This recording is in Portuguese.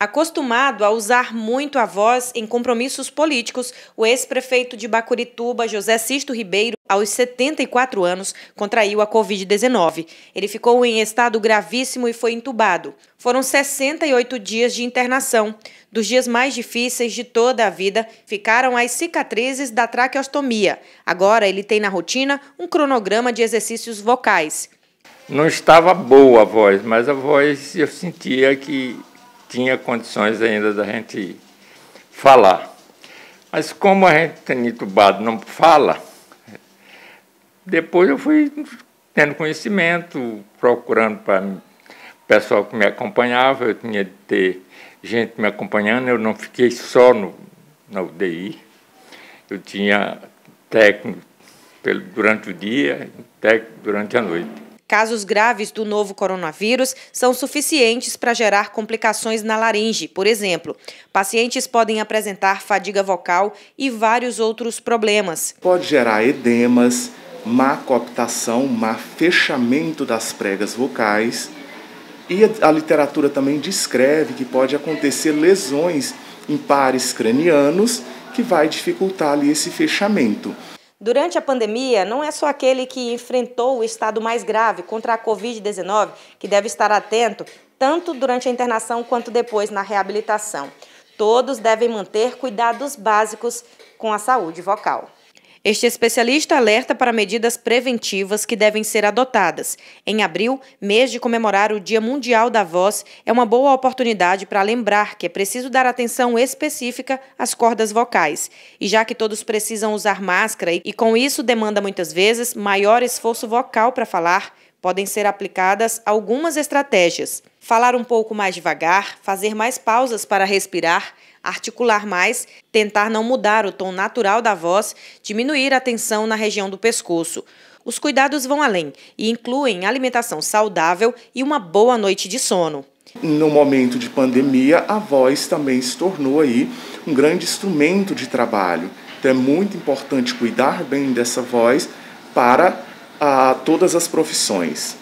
Acostumado a usar muito a voz em compromissos políticos, o ex-prefeito de Bacurituba, José Sisto Ribeiro, aos 74 anos, contraiu a Covid-19. Ele ficou em estado gravíssimo e foi entubado. Foram 68 dias de internação. Dos dias mais difíceis de toda a vida ficaram as cicatrizes da traqueostomia. Agora ele tem na rotina um cronograma de exercícios vocais. Não estava boa a voz, mas a voz eu sentia que tinha condições ainda da gente falar. Mas como a gente entubado não fala, depois eu fui tendo conhecimento, procurando para o pessoal que me acompanhava, eu tinha de ter gente me acompanhando, eu não fiquei só no, na UDI, eu tinha técnico pelo, durante o dia, técnico durante a noite. Casos graves do novo coronavírus são suficientes para gerar complicações na laringe, por exemplo. Pacientes podem apresentar fadiga vocal e vários outros problemas. Pode gerar edemas, má cooptação, má fechamento das pregas vocais. E a literatura também descreve que pode acontecer lesões em pares cranianos que vai dificultar ali esse fechamento. Durante a pandemia, não é só aquele que enfrentou o estado mais grave contra a Covid-19 que deve estar atento, tanto durante a internação quanto depois na reabilitação. Todos devem manter cuidados básicos com a saúde vocal. Este especialista alerta para medidas preventivas que devem ser adotadas. Em abril, mês de comemorar o Dia Mundial da Voz, é uma boa oportunidade para lembrar que é preciso dar atenção específica às cordas vocais. E já que todos precisam usar máscara e com isso demanda muitas vezes maior esforço vocal para falar, podem ser aplicadas algumas estratégias. Falar um pouco mais devagar, fazer mais pausas para respirar, articular mais, tentar não mudar o tom natural da voz, diminuir a tensão na região do pescoço. Os cuidados vão além e incluem alimentação saudável e uma boa noite de sono. No momento de pandemia, a voz também se tornou aí um grande instrumento de trabalho. Então é muito importante cuidar bem dessa voz para a todas as profissões.